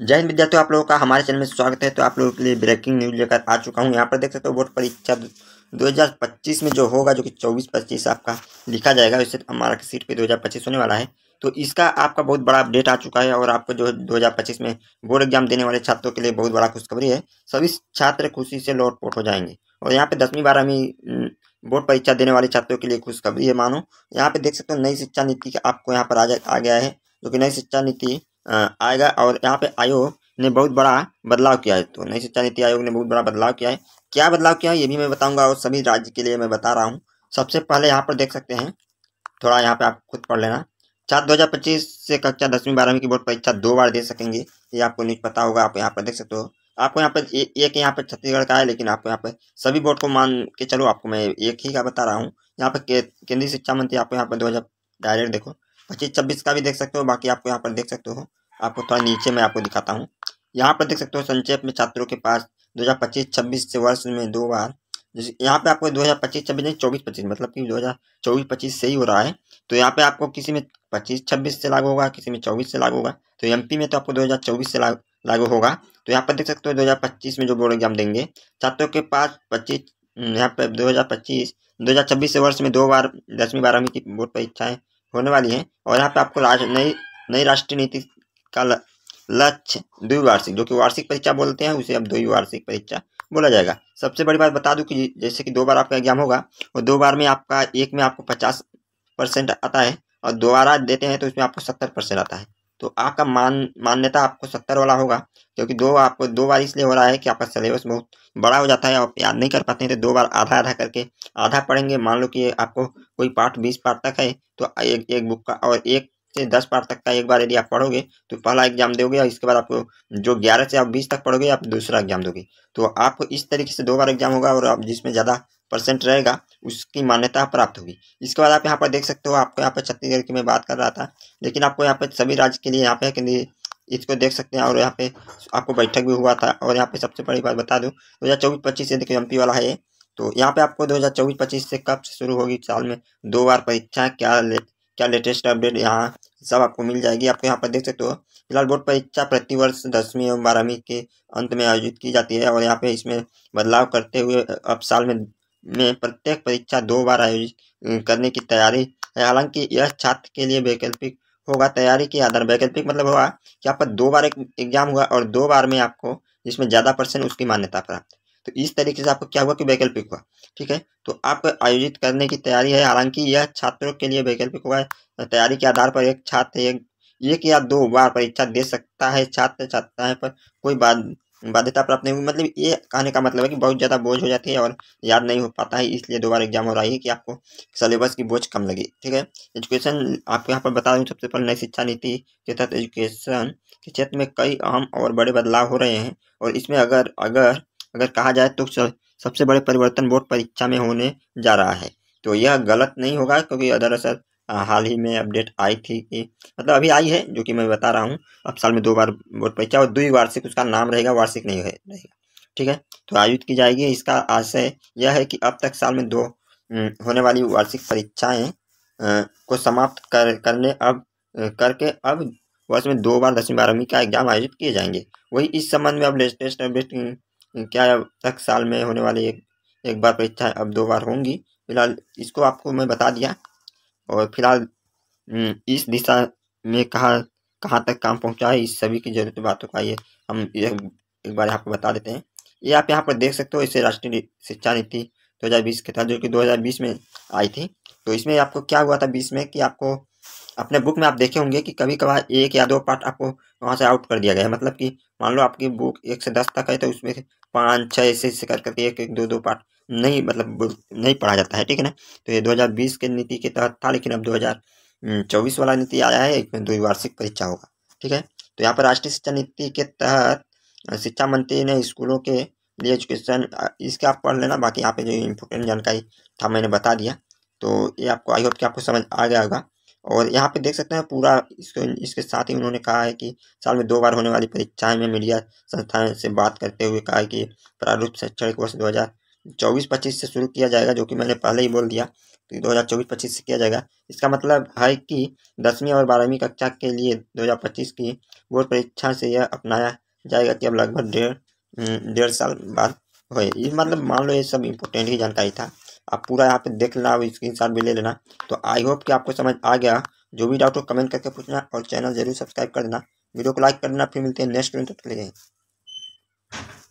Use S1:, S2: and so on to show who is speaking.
S1: जय हिंद विद्यार्थियों आप लोगों का हमारे चैनल में स्वागत है तो आप लोगों के लिए ब्रेकिंग न्यूज लेकर आ चुका हूँ यहाँ पर देख सकते हो बोर्ड परीक्षा 2025 में जो होगा जो कि 24-25 आपका लिखा जाएगा उससे हमारा की सीट पे 2025 होने वाला है तो इसका आपका बहुत बड़ा अपडेट आ चुका है और आपको जो है में बोर्ड एग्जाम देने वाले छात्रों के लिए बहुत बड़ा खुशखबरी है सभी छात्र खुशी से लौटपोट हो जाएंगे और यहाँ पे दसवीं बारहवीं बोर्ड परीक्षा देने वाले छात्रों के लिए खुशखबरी है मानो यहाँ पे देख सकते हो नई शिक्षा नीति आपको यहाँ पर आ, आ गया है जो कि नई शिक्षा नीति आएगा और यहाँ पे आयोग ने बहुत बड़ा बदलाव किया है तो नई शिक्षा नीति आयोग ने बहुत बड़ा बदलाव किया है क्या बदलाव किया है ये भी मैं बताऊंगा और सभी राज्य के लिए मैं बता रहा हूँ सबसे पहले यहाँ पर देख सकते हैं थोड़ा यहाँ पे आप खुद पढ़ लेना छात्र दो से कक्षा दसवीं बारहवीं की बोर्ड परीक्षा दो बार दे सकेंगे ये आपको न्यूज पता होगा आप यहाँ पर देख सकते हो आपको यहाँ पर एक यहाँ पर छत्तीसगढ़ का है लेकिन आपको यहाँ पर सभी बोर्ड को मान के चलो आपको मैं एक ही का बता रहा हूँ यहाँ पर केंद्रीय शिक्षा मंत्री आपको यहाँ पर दो डायरेक्ट देखो पच्चीस छब्बीस का भी देख सकते हो बाकी आपको यहाँ पर देख सकते हो आपको थोड़ा नीचे मैं आपको दिखाता हूँ यहाँ पर देख सकते हो संक्षेप में छात्रों के पास दो हजार पच्चीस छब्बीस से वर्ष में दो बार जैसे यहाँ पे आपको दो हज़ार पच्चीस छब्बीस नहीं चौबीस पच्चीस मतलब कि दो हजार चौबीस पच्चीस से ही हो रहा है तो यहाँ पे आपको किसी में पच्चीस छब्बीस से लागू होगा किसी में चौबीस से लागू होगा तो पी में तो आपको चौबीस से लागू होगा तो यहाँ पर देख सकते हो पच्चीस में जो बोर्ड एग्जाम देंगे छात्रों के पास पच्चीस हम्म, यहाँ पर दो हज़ार से वर्ष में दो बार दसवीं बारहवीं की बोर्ड परीक्षाएँ होने वाली है और यहाँ पे आपको नई नई राष्ट्रीय नीति का लक्ष्य द्विवार्षिक जो कि वार्षिक परीक्षा बोलते हैं उसे अब द्विवार्षिक परीक्षा बोला जाएगा सबसे बड़ी बात बता दूं कि जैसे कि दो बार आपका एग्जाम होगा और दो बार में आपका एक में आपको पचास परसेंट आता है और दोबारा देते हैं तो उसमें आपको सत्तर परसेंट आता है तो आपका मान मान्यता आपको सत्तर वाला होगा क्योंकि दो आपको दो बार इसलिए हो रहा है कि आपका सिलेबस बहुत बड़ा हो जाता है आप याद नहीं कर पाते हैं तो दो बार आधा आधा करके आधा पढ़ेंगे मान लो कि आपको कोई पार्ट बीस पार्ट तक है तो एक एक बुक का और एक से दस पार्ट तक का एक बार यदि आप पढ़ोगे तो पहला एग्जाम दोगे और इसके बाद आपको जो ग्यारह से आप बीस तक पढ़ोगे आप दूसरा एग्जाम दोगे तो आपको इस तरीके से दो बार एग्जाम होगा और आप जिसमें ज़्यादा परसेंट रहेगा उसकी मान्यता प्राप्त होगी इसके बाद आप यहाँ पर देख सकते हो आपको यहाँ पर छत्तीसगढ़ की मैं बात कर रहा था लेकिन आपको यहाँ पर सभी राज्य के लिए यहाँ पे इसको देख सकते हैं और यहाँ पे आपको बैठक भी हुआ था और यहाँ पे सबसे बड़ी बात बता दूँ दो हज़ार चौबीस पच्चीस से देखिए एमपी वाला है ये तो यहाँ पे आपको दो हज़ार चौबीस पच्चीस से कब शुरू होगी साल में दो बार परीक्षा क्या ले, क्या लेटेस्ट अपडेट यहाँ सब आपको मिल जाएगी आपको यहाँ पर देख सकते हो फिलहाल बोर्ड परीक्षा प्रतिवर्ष दसवीं एवं बारहवीं के अंत में आयोजित की जाती है और यहाँ पे इसमें बदलाव करते हुए अब साल में में प्रत्येक परीक्षा दो बार आयोजित करने की तैयारी है हालांकि यह छात्र के लिए वैकल्पिक होगा तैयारी के आधार वैकल्पिक मतलब होगा कि आपका दो बार एक एग्जाम हुआ और दो बार में आपको जिसमें ज़्यादा परसेंट उसकी मान्यता प्राप्त तो इस तरीके से आपको क्या हुआ कि वैकल्पिक हुआ ठीक है तो आप आयोजित करने की तैयारी है हालांकि यह छात्रों के लिए वैकल्पिक हुआ है तैयारी के आधार पर एक छात्र एक या दो बार परीक्षा दे सकता है छात्र छात्राएं पर कोई बात बाध्यता प्राप्त नहीं होगी मतलब ये कहने का मतलब है कि बहुत ज़्यादा बोझ हो जाती है और याद नहीं हो पाता है इसलिए दोबारा एग्जाम हो रही है कि आपको सिलेबस की बोझ कम लगे ठीक है एजुकेशन आपको यहाँ पर बता दूँ सबसे पहले नई शिक्षा नीति के तहत एजुकेशन के क्षेत्र में कई अहम और बड़े बदलाव हो रहे हैं और इसमें अगर अगर अगर कहा जाए तो सबसे बड़े परिवर्तन बोर्ड परीक्षा में होने जा रहा है तो यह गलत नहीं होगा क्योंकि दरअसल हाल ही में अपडेट आई थी कि मतलब अभी आई है जो कि मैं बता रहा हूँ अब साल में दो बार बोर्ड परीक्षा और दुई वार्षिक उसका नाम रहेगा वार्षिक नहीं रहेगा ठीक है तो आयोजित की जाएगी इसका आशय यह है कि अब तक साल में दो होने वाली वार्षिक परीक्षाएं को समाप्त कर करने अब करके अब वर्ष में दो बार दसवीं बारहवीं का एग्जाम आयोजित किए जाएंगे वही इस संबंध में अब लेटेस्ट अपडेट क्या अब तक साल में होने वाली एक, एक बार परीक्षाएं अब दो बार होंगी फिलहाल इसको आपको मैं बता दिया और फिलहाल हम्म, इस दिशा में कहाँ कहाँ तक काम पहुँचा है इस सभी की जरूरत बातों का ये हम एक बार आपको बता देते हैं ये आप यहाँ पर देख सकते हो इसे राष्ट्रीय शिक्षा नीति 2020 के तहत जो कि 2020 में आई थी तो इसमें आपको क्या हुआ था बीस में कि आपको अपने बुक में आप देखे होंगे कि कभी कभार एक या दो पार्ट आपको वहाँ से आउट कर दिया गया है मतलब कि मान लो आपकी बुक एक से दस तक है तो उसमें पाँच छः ऐसे ऐसे कर करके एक एक दो दो पार्ट नहीं मतलब नहीं पढ़ा जाता है ठीक है ना तो ये 2020 के नीति के तहत था लेकिन अब 2024 वाला नीति आया है इसमें द्विवार्षिक परीक्षा होगा ठीक है तो यहाँ पर राष्ट्रीय शिक्षा नीति के तहत शिक्षा मंत्री ने स्कूलों के लिए एजुकेशन इसके आप पढ़ लेना बाकी यहाँ पे जो इम्पोर्टेंट जानकारी था मैंने बता दिया तो ये आपको आई होप कि आपको समझ आ गया होगा और यहाँ पे देख सकते हैं पूरा इसको इसके साथ ही उन्होंने कहा है कि साल में दो बार होने वाली परीक्षाएं में मीडिया संस्थाएं से बात करते हुए कहा है कि प्रारूप शैक्षणिक वर्ष दो हज़ार चौबीस पच्चीस से शुरू किया जाएगा जो कि मैंने पहले ही बोल दिया तो दो हज़ार चौबीस पच्चीस से किया जाएगा इसका मतलब है कि दसवीं और बारहवीं कक्षा के लिए दो हज़ार पच्चीस की बोर्ड परीक्षा से यह अपनाया जाएगा कि अब लगभग डेढ़ डेढ़ साल बाद होए ये मतलब मान लो ये सब इम्पोर्टेंट ही जानकारी था आप पूरा यहाँ पे देख लेना और स्क्रीन शॉट भी ले लेना तो आई होप कि आपको समझ आ गया जो भी डाउट हो कमेंट करके पूछना और चैनल जरूर सब्सक्राइब कर देना वीडियो को लाइक कर देना फिर मिलते हैं नेक्स्ट वीडियो तक ले